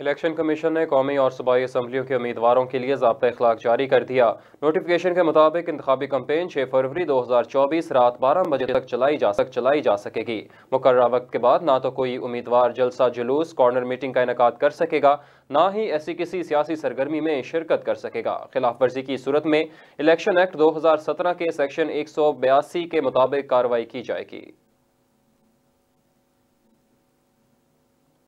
election commission ने कौमी और सूबाई असम्बलियों के उम्मीदवारों के लिए जबता अखलाक जारी कर दिया नोटिफिकेशन के मुताबिक इंतबी कम्पेन छः फरवरी दो हज़ार चौबीस रात बारह बजे तक चलाई जा सक चलाई जा सकेगी मुकर वक्त के बाद ना तो कोई उम्मीदवार जलसा जुलूस कॉर्नर मीटिंग का इनका कर सकेगा ना ही ऐसी किसी सियासी सरगर्मी में शिरकत कर सकेगा खिलाफ वर्जी की सूरत में इलेक्शन एक्ट दो हज़ार सत्रह के सेक्शन एक सौ बयासी के मुताबिक कार्रवाई की जाएगी